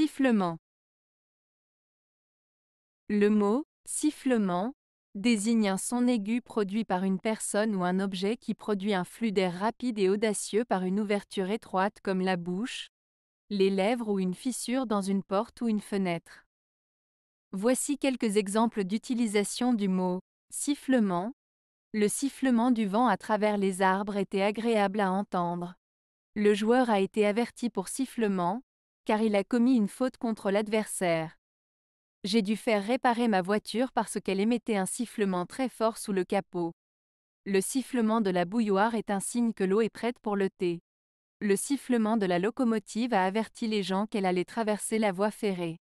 Sifflement. Le mot sifflement désigne un son aigu produit par une personne ou un objet qui produit un flux d'air rapide et audacieux par une ouverture étroite comme la bouche, les lèvres ou une fissure dans une porte ou une fenêtre. Voici quelques exemples d'utilisation du mot sifflement. Le sifflement du vent à travers les arbres était agréable à entendre. Le joueur a été averti pour sifflement, car il a commis une faute contre l'adversaire. J'ai dû faire réparer ma voiture parce qu'elle émettait un sifflement très fort sous le capot. Le sifflement de la bouilloire est un signe que l'eau est prête pour le thé. Le sifflement de la locomotive a averti les gens qu'elle allait traverser la voie ferrée.